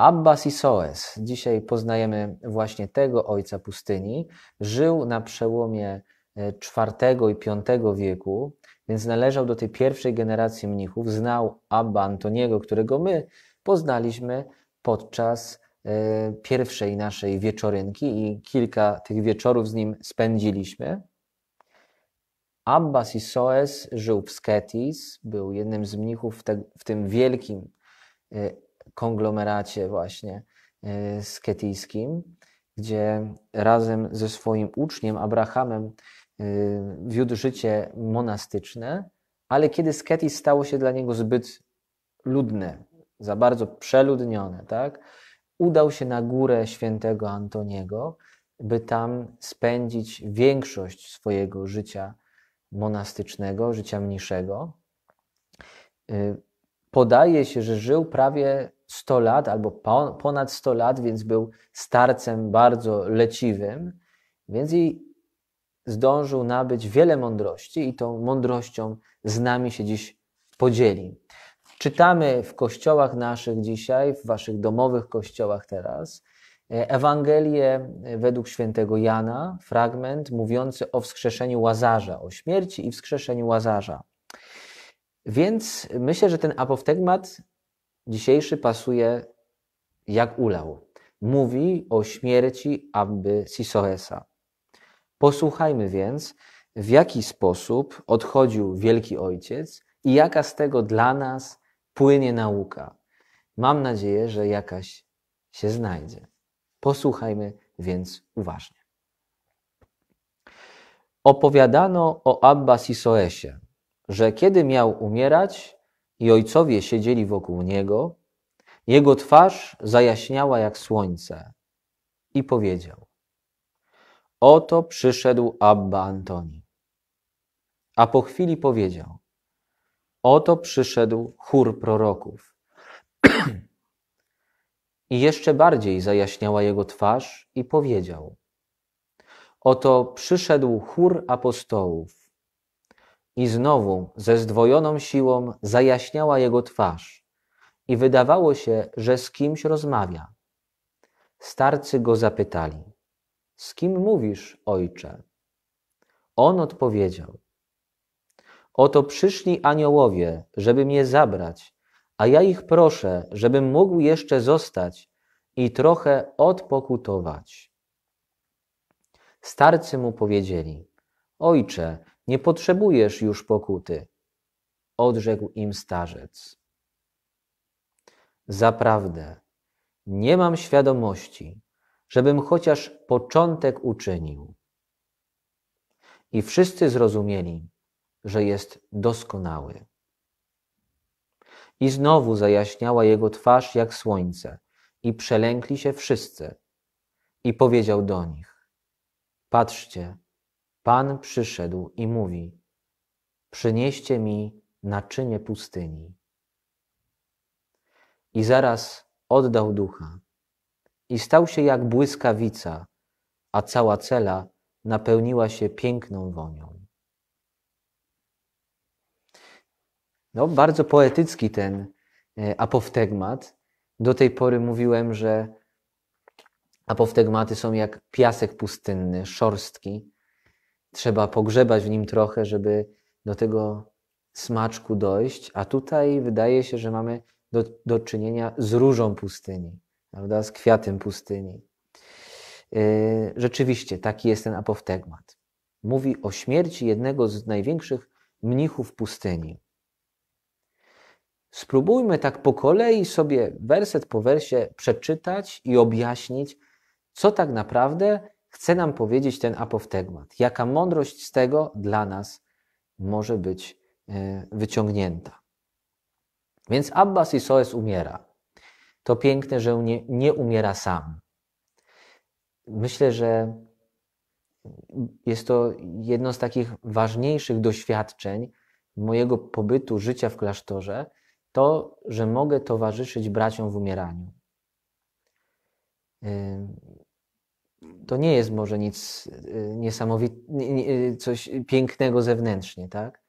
Abbas i Soes, dzisiaj poznajemy właśnie tego ojca pustyni, żył na przełomie IV e, i V wieku, więc należał do tej pierwszej generacji mnichów, znał Abba Antoniego, którego my poznaliśmy podczas e, pierwszej naszej wieczorynki i kilka tych wieczorów z nim spędziliśmy. Abbas i Soes żył w Sketis, był jednym z mnichów w, te, w tym wielkim e, konglomeracie właśnie sketyjskim, y, gdzie razem ze swoim uczniem Abrahamem y, wiódł życie monastyczne, ale kiedy Sketis stało się dla niego zbyt ludne, za bardzo przeludnione, tak, udał się na górę świętego Antoniego, by tam spędzić większość swojego życia monastycznego, życia mniejszego. Y, podaje się, że żył prawie 100 lat albo ponad 100 lat, więc był starcem bardzo leciwym, więc i zdążył nabyć wiele mądrości i tą mądrością z nami się dziś podzieli. Czytamy w kościołach naszych dzisiaj, w waszych domowych kościołach teraz, e, Ewangelię e, według świętego Jana, fragment mówiący o wskrzeszeniu Łazarza, o śmierci i wskrzeszeniu Łazarza. Więc myślę, że ten apoftegmat dzisiejszy pasuje jak ulał. Mówi o śmierci Abby Sisoesa. Posłuchajmy więc, w jaki sposób odchodził Wielki Ojciec i jaka z tego dla nas płynie nauka. Mam nadzieję, że jakaś się znajdzie. Posłuchajmy więc uważnie. Opowiadano o Abba Sisoesie, że kiedy miał umierać, i ojcowie siedzieli wokół niego. Jego twarz zajaśniała jak słońce i powiedział: Oto przyszedł Abba Antoni. A po chwili powiedział: Oto przyszedł chór proroków. I jeszcze bardziej zajaśniała jego twarz i powiedział: Oto przyszedł chór apostołów i znowu ze zdwojoną siłą zajaśniała jego twarz i wydawało się, że z kimś rozmawia. Starcy go zapytali: Z kim mówisz, ojcze? On odpowiedział: Oto przyszli aniołowie, żeby mnie zabrać, a ja ich proszę, żebym mógł jeszcze zostać i trochę odpokutować. Starcy mu powiedzieli: Ojcze, nie potrzebujesz już pokuty, odrzekł im starzec. Zaprawdę, nie mam świadomości, żebym chociaż początek uczynił. I wszyscy zrozumieli, że jest doskonały. I znowu zajaśniała jego twarz jak słońce, i przelękli się wszyscy. I powiedział do nich: Patrzcie, Pan przyszedł i mówi: Przynieście mi naczynie pustyni. I zaraz oddał ducha, i stał się jak błyskawica, a cała cela napełniła się piękną wonią. No, bardzo poetycki ten e, apoftegmat. Do tej pory mówiłem, że apoftegmaty są jak piasek pustynny, szorstki, Trzeba pogrzebać w nim trochę, żeby do tego smaczku dojść, a tutaj wydaje się, że mamy do, do czynienia z różą pustyni, prawda? z kwiatem pustyni. Yy, rzeczywiście, taki jest ten apoftegmat. Mówi o śmierci jednego z największych mnichów pustyni. Spróbujmy tak po kolei sobie werset po wersie przeczytać i objaśnić, co tak naprawdę chce nam powiedzieć ten apoftegmat. Jaka mądrość z tego dla nas może być e, wyciągnięta. Więc Abbas i Soes umiera. To piękne, że nie, nie umiera sam. Myślę, że jest to jedno z takich ważniejszych doświadczeń mojego pobytu, życia w klasztorze, to, że mogę towarzyszyć braciom w umieraniu. E, to nie jest może nic y, niesamowitego, y, coś pięknego zewnętrznie, tak?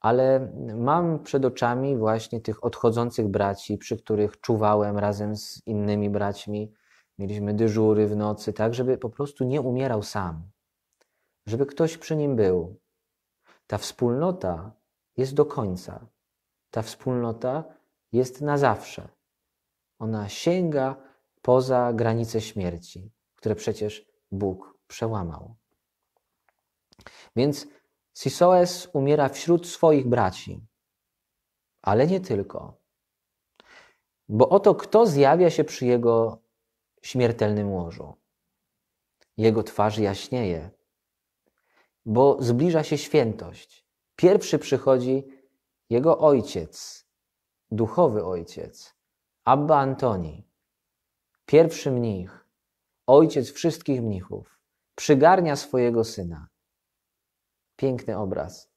Ale mam przed oczami właśnie tych odchodzących braci, przy których czuwałem razem z innymi braćmi. Mieliśmy dyżury w nocy, tak, żeby po prostu nie umierał sam, żeby ktoś przy nim był. Ta wspólnota jest do końca. Ta wspólnota jest na zawsze. Ona sięga poza granice śmierci które przecież Bóg przełamał. Więc Sisoes umiera wśród swoich braci, ale nie tylko. Bo oto kto zjawia się przy jego śmiertelnym łożu. Jego twarz jaśnieje, bo zbliża się świętość. Pierwszy przychodzi jego ojciec, duchowy ojciec, Abba Antoni, pierwszy mnich, ojciec wszystkich mnichów, przygarnia swojego syna. Piękny obraz.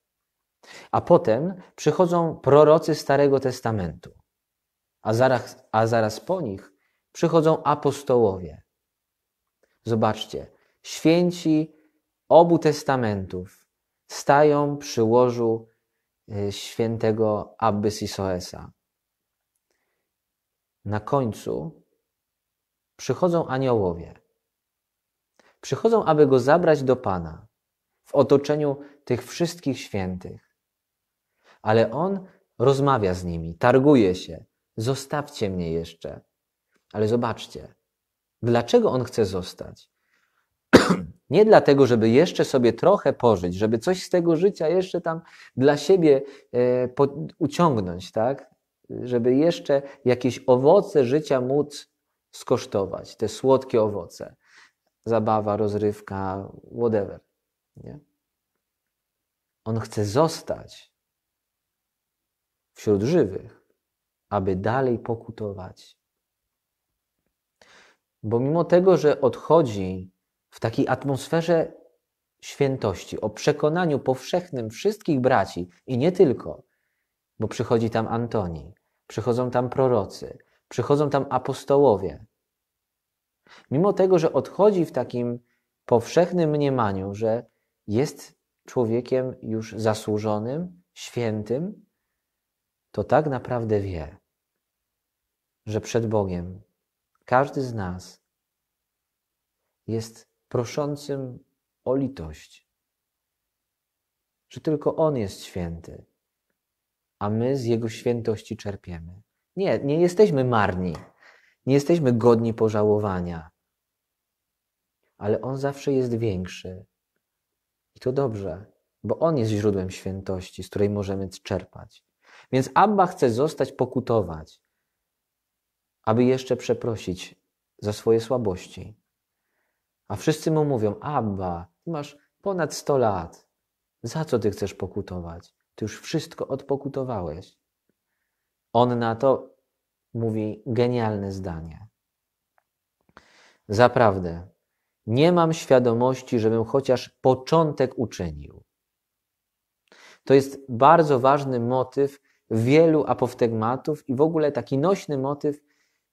A potem przychodzą prorocy Starego Testamentu, a zaraz, a zaraz po nich przychodzą apostołowie. Zobaczcie, święci obu testamentów stają przy łożu y, świętego Abby Sisoesa. Na końcu przychodzą aniołowie. Przychodzą, aby go zabrać do Pana w otoczeniu tych wszystkich świętych. Ale on rozmawia z nimi, targuje się. Zostawcie mnie jeszcze. Ale zobaczcie, dlaczego on chce zostać? Nie dlatego, żeby jeszcze sobie trochę pożyć, żeby coś z tego życia jeszcze tam dla siebie e, uciągnąć, tak? Żeby jeszcze jakieś owoce życia móc skosztować, te słodkie owoce zabawa, rozrywka, whatever. Nie? On chce zostać wśród żywych, aby dalej pokutować. Bo mimo tego, że odchodzi w takiej atmosferze świętości, o przekonaniu powszechnym wszystkich braci i nie tylko, bo przychodzi tam Antoni, przychodzą tam prorocy, przychodzą tam apostołowie, Mimo tego, że odchodzi w takim powszechnym mniemaniu, że jest człowiekiem już zasłużonym, świętym, to tak naprawdę wie, że przed Bogiem każdy z nas jest proszącym o litość, że tylko On jest święty, a my z Jego świętości czerpiemy. Nie, nie jesteśmy marni. Nie jesteśmy godni pożałowania, ale On zawsze jest większy. I to dobrze, bo On jest źródłem świętości, z której możemy czerpać. Więc Abba chce zostać pokutować, aby jeszcze przeprosić za swoje słabości. A wszyscy mu mówią: Abba, ty masz ponad 100 lat. Za co ty chcesz pokutować? Ty już wszystko odpokutowałeś. On na to mówi genialne zdanie. Zaprawdę, nie mam świadomości, żebym chociaż początek uczynił. To jest bardzo ważny motyw wielu apoftegmatów i w ogóle taki nośny motyw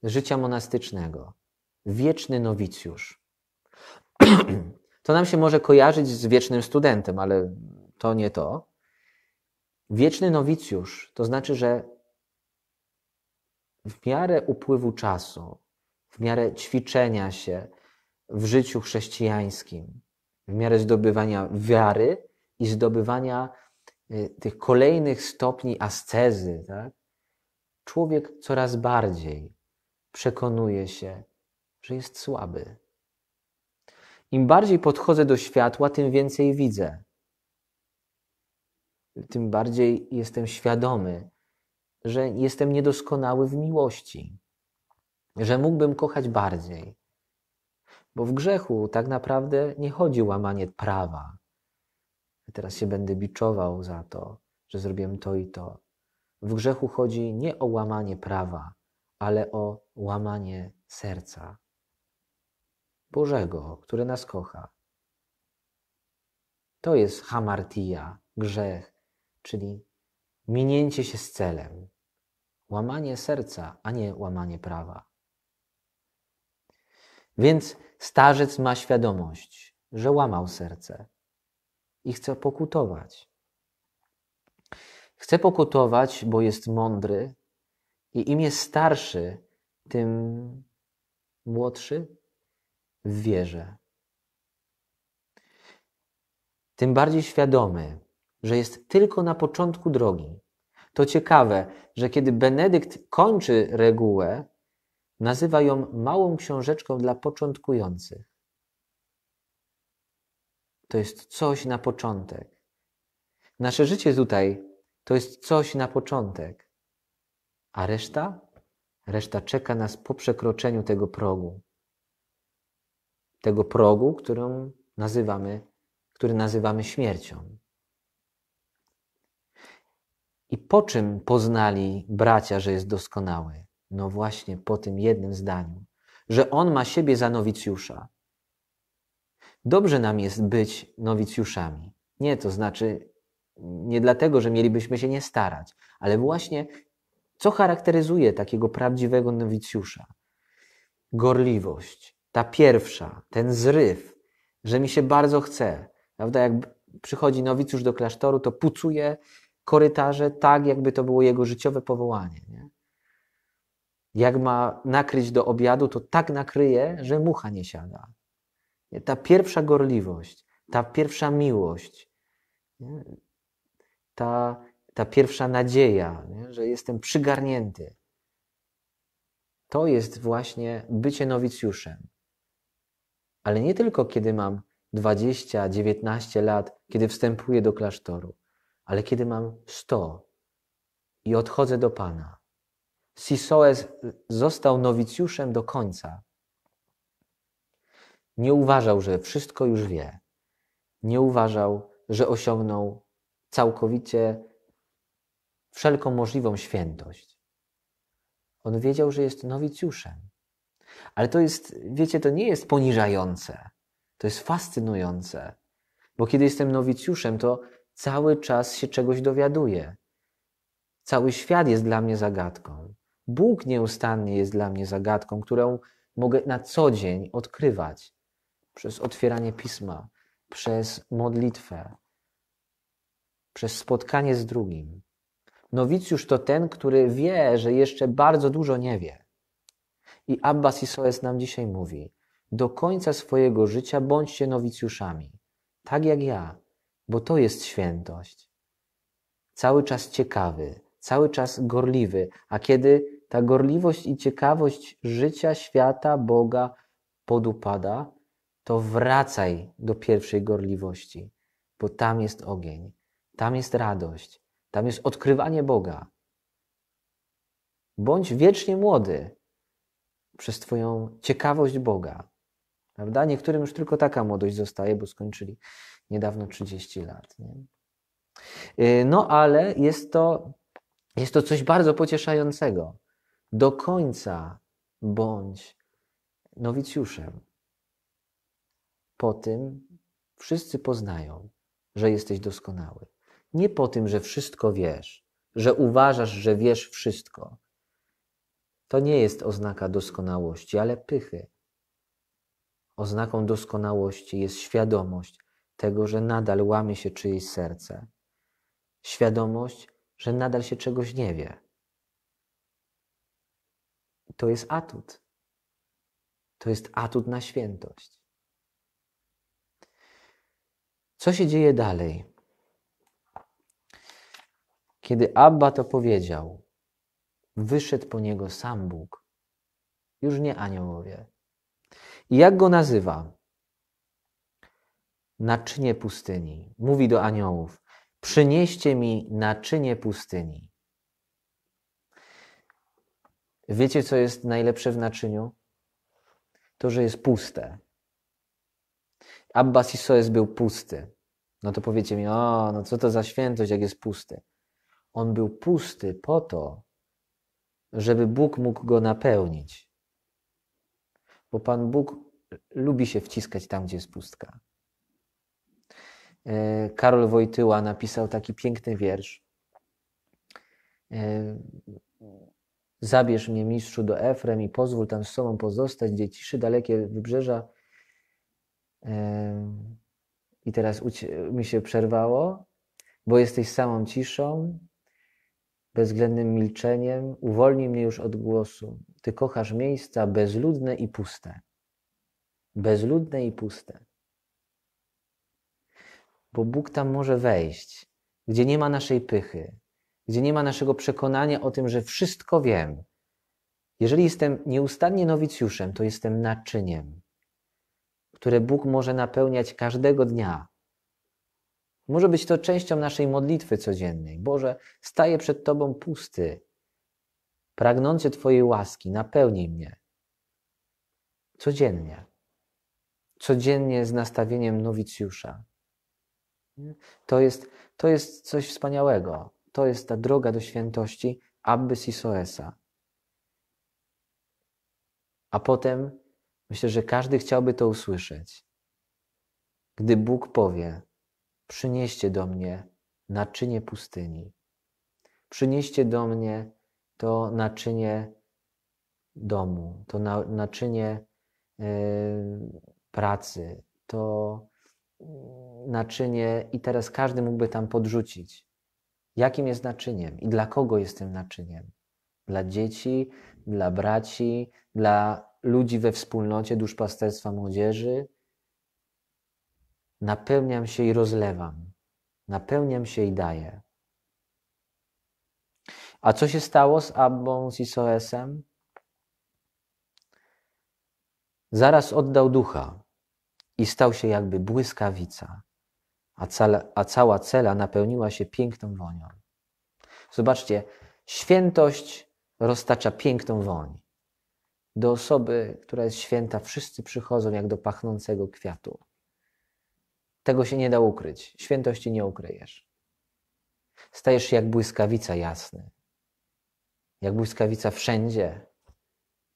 życia monastycznego. Wieczny nowicjusz. To nam się może kojarzyć z wiecznym studentem, ale to nie to. Wieczny nowicjusz to znaczy, że w miarę upływu czasu, w miarę ćwiczenia się w życiu chrześcijańskim, w miarę zdobywania wiary i zdobywania y, tych kolejnych stopni ascezy, tak? człowiek coraz bardziej przekonuje się, że jest słaby. Im bardziej podchodzę do światła, tym więcej widzę. Tym bardziej jestem świadomy, że jestem niedoskonały w miłości, że mógłbym kochać bardziej. Bo w grzechu tak naprawdę nie chodzi o łamanie prawa. Teraz się będę biczował za to, że zrobiłem to i to. W grzechu chodzi nie o łamanie prawa, ale o łamanie serca Bożego, który nas kocha. To jest hamartia, grzech, czyli minięcie się z celem, łamanie serca, a nie łamanie prawa. Więc starzec ma świadomość, że łamał serce i chce pokutować. Chce pokutować, bo jest mądry i im jest starszy, tym młodszy w wierze. Tym bardziej świadomy, że jest tylko na początku drogi. To ciekawe, że kiedy Benedykt kończy regułę, nazywa ją małą książeczką dla początkujących. To jest coś na początek. Nasze życie tutaj to jest coś na początek. A reszta? Reszta czeka nas po przekroczeniu tego progu. Tego progu, którą nazywamy, który nazywamy śmiercią. I po czym poznali bracia, że jest doskonały? No właśnie po tym jednym zdaniu, że on ma siebie za nowicjusza. Dobrze nam jest być nowicjuszami. Nie, to znaczy nie dlatego, że mielibyśmy się nie starać, ale właśnie co charakteryzuje takiego prawdziwego nowicjusza? Gorliwość, ta pierwsza, ten zryw, że mi się bardzo chce. Prawda? Jak przychodzi nowicjusz do klasztoru, to pucuje korytarze tak, jakby to było jego życiowe powołanie. Nie? Jak ma nakryć do obiadu, to tak nakryje, że mucha nie siada. Ta pierwsza gorliwość, ta pierwsza miłość, nie? ta, ta pierwsza nadzieja, nie? że jestem przygarnięty. To jest właśnie bycie nowicjuszem. Ale nie tylko kiedy mam 20, 19 lat, kiedy wstępuję do klasztoru. Ale kiedy mam 100 i odchodzę do Pana, Sisoes został nowicjuszem do końca. Nie uważał, że wszystko już wie. Nie uważał, że osiągnął całkowicie wszelką możliwą świętość. On wiedział, że jest nowicjuszem. Ale to jest, wiecie, to nie jest poniżające. To jest fascynujące. Bo kiedy jestem nowicjuszem, to Cały czas się czegoś dowiaduję. Cały świat jest dla mnie zagadką. Bóg nieustannie jest dla mnie zagadką, którą mogę na co dzień odkrywać przez otwieranie pisma, przez modlitwę, przez spotkanie z drugim. Nowicjusz to ten, który wie, że jeszcze bardzo dużo nie wie. I Abbas Isoes nam dzisiaj mówi: Do końca swojego życia bądźcie nowicjuszami, tak jak ja, bo to jest świętość. Cały czas ciekawy, cały czas gorliwy, a kiedy ta gorliwość i ciekawość życia, świata, Boga podupada, to wracaj do pierwszej gorliwości, bo tam jest ogień, tam jest radość, tam jest odkrywanie Boga. Bądź wiecznie młody przez Twoją ciekawość Boga. Prawda? Niektórym już tylko taka młodość zostaje, bo skończyli niedawno 30 lat. Nie? Y, no ale jest to, jest to coś bardzo pocieszającego. Do końca bądź nowicjuszem. Po tym wszyscy poznają, że jesteś doskonały. Nie po tym, że wszystko wiesz, że uważasz, że wiesz wszystko. To nie jest oznaka doskonałości, ale pychy. Oznaką doskonałości jest świadomość tego, że nadal łamie się czyjeś serce. Świadomość, że nadal się czegoś nie wie. To jest atut. To jest atut na świętość. Co się dzieje dalej? Kiedy Abba to powiedział, wyszedł po niego sam Bóg, już nie aniołowie. I jak go nazywa? Naczynie pustyni. Mówi do aniołów: Przynieście mi naczynie pustyni. Wiecie, co jest najlepsze w naczyniu? To, że jest puste. Abbas Soes był pusty. No to powiecie mi, o, no co to za świętość, jak jest pusty. On był pusty po to, żeby Bóg mógł go napełnić bo Pan Bóg lubi się wciskać tam, gdzie jest pustka. E, Karol Wojtyła napisał taki piękny wiersz. E, Zabierz mnie, mistrzu, do Efrem i pozwól tam z sobą pozostać, gdzie ciszy dalekie wybrzeża. E, I teraz mi się przerwało, bo jesteś samą ciszą, bezwzględnym milczeniem. Uwolnij mnie już od głosu, ty kochasz miejsca bezludne i puste. Bezludne i puste. Bo Bóg tam może wejść, gdzie nie ma naszej pychy, gdzie nie ma naszego przekonania o tym, że wszystko wiem. Jeżeli jestem nieustannie nowicjuszem, to jestem naczyniem, które Bóg może napełniać każdego dnia. Może być to częścią naszej modlitwy codziennej. Boże, staję przed Tobą pusty, pragnący Twojej łaski, napełnij mnie codziennie. Codziennie z nastawieniem nowicjusza. To jest, to jest coś wspaniałego. To jest ta droga do świętości Abbys i Soesa. A potem myślę, że każdy chciałby to usłyszeć. Gdy Bóg powie: Przynieście do mnie naczynie pustyni, przynieście do mnie to naczynie domu, to na, naczynie e, pracy, to mm, naczynie, i teraz każdy mógłby tam podrzucić, jakim jest naczyniem i dla kogo jest tym naczyniem. Dla dzieci, dla braci, dla ludzi we wspólnocie duszpasterstwa młodzieży. Napełniam się i rozlewam, napełniam się i daję. A co się stało z Abą z Isoesem? Zaraz oddał ducha i stał się jakby błyskawica, a, cala, a cała cela napełniła się piękną wonią. Zobaczcie, świętość roztacza piękną woń. Do osoby, która jest święta, wszyscy przychodzą jak do pachnącego kwiatu. Tego się nie da ukryć. Świętości nie ukryjesz. Stajesz się jak błyskawica jasny jak błyskawica wszędzie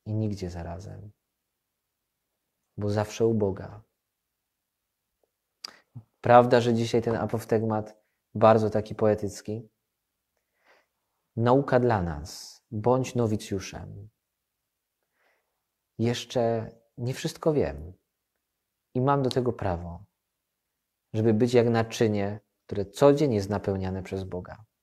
i nigdzie zarazem, bo zawsze u Boga. Prawda, że dzisiaj ten apoftegmat bardzo taki poetycki. Nauka dla nas. Bądź nowicjuszem. Jeszcze nie wszystko wiem i mam do tego prawo, żeby być jak naczynie, które codziennie jest napełniane przez Boga.